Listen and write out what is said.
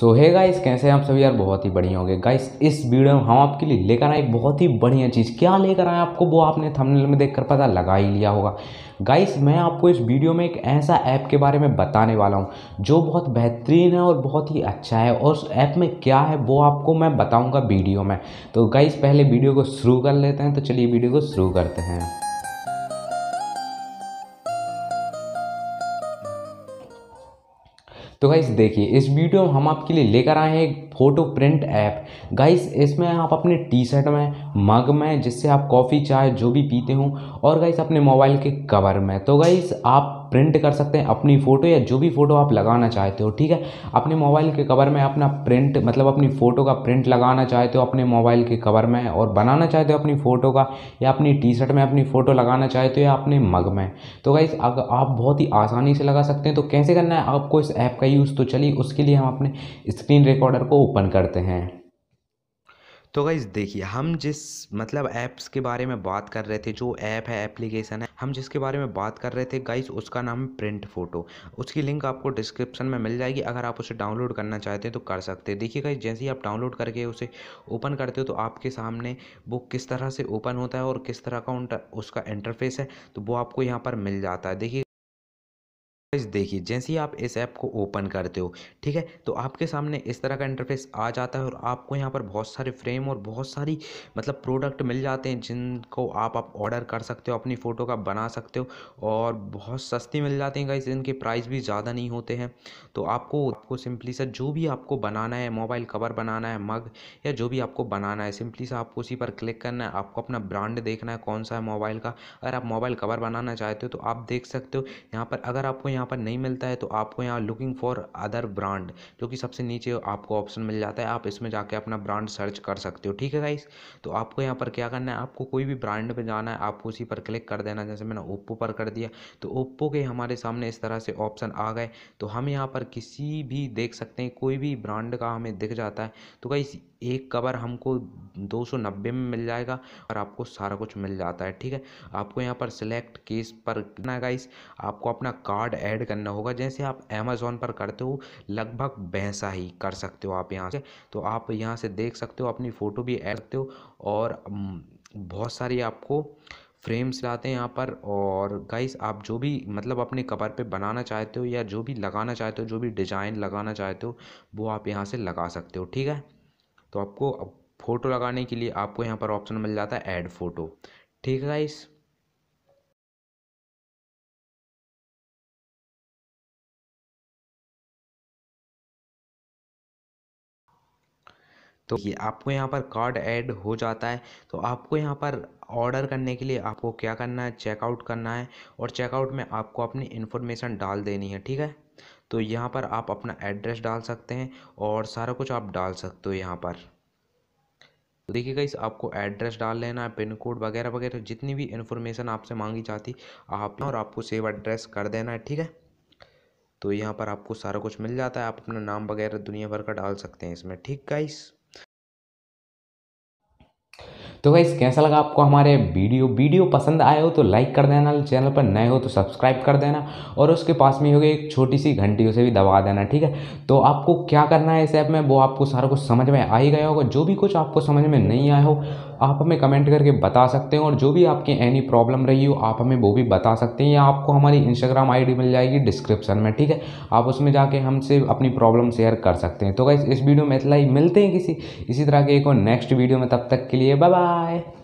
सो है गाइस कैसे आप सभी यार बहुत ही बढ़िया होंगे गाइस इस वीडियो में हम आपके लिए लेकर आए एक बहुत ही बढ़िया चीज़ क्या लेकर आए आपको वो आपने थंबनेल में देखकर पता लगा ही लिया होगा गाइस मैं आपको इस वीडियो में एक ऐसा ऐप के बारे में बताने वाला हूँ जो बहुत बेहतरीन है और बहुत ही अच्छा है और उस ऐप में क्या है वो आपको मैं बताऊँगा वीडियो में तो गाइस पहले वीडियो को शुरू कर लेते हैं तो चलिए वीडियो को शुरू करते हैं तो गाइज देखिए इस वीडियो में हम आपके लिए लेकर आए हैं फ़ोटो प्रिंट ऐप गाइस इसमें आप अपने टी शर्ट में मग में जिससे आप कॉफ़ी चाय जो भी पीते हो और गाइस अपने मोबाइल के कवर में तो गाइस आप प्रिंट कर सकते हैं अपनी फ़ोटो या जो भी फ़ोटो आप लगाना चाहते हो ठीक है अपने मोबाइल के कवर में अपना प्रिंट मतलब अपनी फ़ोटो का प्रिंट लगाना चाहते हो अपने मोबाइल के कवर में और बनाना चाहते हो अपनी फ़ोटो का या अपनी टी शर्ट में अपनी फ़ोटो लगाना चाहते हो या अपने मग में तो गाइस अगर आप बहुत ही आसानी से लगा सकते हैं तो कैसे करना है आपको इस ऐप का यूज़ तो चलिए उसके लिए हम अपने स्क्रीन रिकॉर्डर को ओपन करते हैं तो गाइज देखिए हम जिस मतलब ऐप्स के बारे में बात कर रहे थे जो ऐप है एप्लीकेशन है हम जिसके बारे में बात कर रहे थे गाइज उसका नाम है प्रिंट फोटो उसकी लिंक आपको डिस्क्रिप्शन में मिल जाएगी अगर आप उसे डाउनलोड करना चाहते हैं तो कर सकते हैं देखिए गाइज जैसे ही आप डाउनलोड करके उसे ओपन करते हो तो आपके सामने वो किस तरह से ओपन होता है और किस तरह का उसका इंटरफेस है तो वो आपको यहाँ पर मिल जाता है देखिए इंटरफेस देखिए जैसे ही आप इस ऐप को ओपन करते हो ठीक है तो आपके सामने इस तरह का इंटरफेस आ जाता है और आपको यहाँ पर बहुत सारे फ्रेम और बहुत सारी मतलब प्रोडक्ट मिल जाते हैं जिनको आप आप ऑर्डर कर सकते हो अपनी फ़ोटो का बना सकते हो और बहुत सस्ती मिल जाती हैं गाइस इनके प्राइस भी ज़्यादा नहीं होते हैं तो आपको आपको सिंपली सा जो भी आपको बनाना है मोबाइल कवर बनाना है मग या जो भी आपको बनाना है सिंपली सा आपको उसी पर क्लिक करना है आपको अपना ब्रांड देखना है कौन सा है मोबाइल का अगर आप मोबाइल कवर बनाना चाहते हो तो आप देख सकते हो यहाँ पर अगर आपको यहाँ यहाँ पर नहीं मिलता है तो आपको यहाँ लुकिंग फॉर अदर ब्रांड जो कि सबसे नीचे आपको ऑप्शन मिल जाता है आप इसमें जाके अपना ब्रांड सर्च कर सकते हो ठीक है गाइस तो आपको यहाँ पर क्या करना है आपको कोई भी ब्रांड पर जाना है आपको उसी पर क्लिक कर देना जैसे मैंने ओप्पो पर कर दिया तो ओप्पो के हमारे सामने इस तरह से ऑप्शन आ गए तो हम यहाँ पर किसी भी देख सकते हैं कोई भी ब्रांड का हमें दिख जाता है तो गाइस एक कवर हमको दो सौ नब्बे में मिल जाएगा और आपको सारा कुछ मिल जाता है ठीक है आपको यहाँ पर सिलेक्ट केस पर ना गाइस आपको अपना कार्ड ऐड करना होगा जैसे आप अमेज़ोन पर करते हो लगभग वैसा ही कर सकते हो आप यहाँ से तो आप यहाँ से देख सकते हो अपनी फ़ोटो भी ऐड करते हो और बहुत सारी आपको फ्रेम्स लाते हैं यहाँ पर और गाइस आप जो भी मतलब अपने कवर पे बनाना चाहते हो या जो भी लगाना चाहते हो जो भी डिज़ाइन लगाना चाहते हो वो आप यहाँ से लगा सकते हो ठीक है तो आपको फ़ोटो लगाने के लिए आपको यहाँ पर ऑप्शन मिल जाता है ऐड फ़ोटो ठीक है गाइस तो ये आपको यहाँ पर कार्ड ऐड हो जाता है तो आपको यहाँ पर ऑर्डर करने के लिए आपको क्या करना है चेकआउट करना है और चेकआउट में आपको अपनी इन्फॉर्मेशन डाल देनी है ठीक है तो यहाँ पर आप अपना एड्रेस डाल सकते हैं और सारा कुछ आप डाल सकते हो यहाँ पर तो देखिए इस आपको एड्रेस डाल लेना है पिन कोड वगैरह वगैरह जितनी भी इन्फॉर्मेशन आपसे मांगी जाती आप और आपको सेव एड्रेस कर देना है ठीक है तो यहाँ पर आपको सारा कुछ मिल जाता है आप अपना नाम वगैरह दुनिया भर का डाल सकते हैं इसमें ठीक गाइस तो भाई कैसा लगा आपको हमारे वीडियो वीडियो पसंद आए हो तो लाइक कर देना चैनल पर नए हो तो सब्सक्राइब कर देना और उसके पास में होगी एक छोटी सी घंटी उसे भी दबा देना ठीक है तो आपको क्या करना है इस ऐप में वो आपको सारा कुछ समझ में आ ही गया होगा जो भी कुछ आपको समझ में नहीं आया हो आप हमें कमेंट करके बता सकते हैं और जो भी आपकी एनी प्रॉब्लम रही हो आप हमें वो भी बता सकते हैं या आपको हमारी इंस्टाग्राम आईडी मिल जाएगी डिस्क्रिप्शन में ठीक है आप उसमें जाके हमसे अपनी प्रॉब्लम शेयर कर सकते हैं तो गाइस इस वीडियो में इतना ही मिलते हैं किसी इसी तरह के एक और नेक्स्ट वीडियो में तब तक के लिए बाय बाय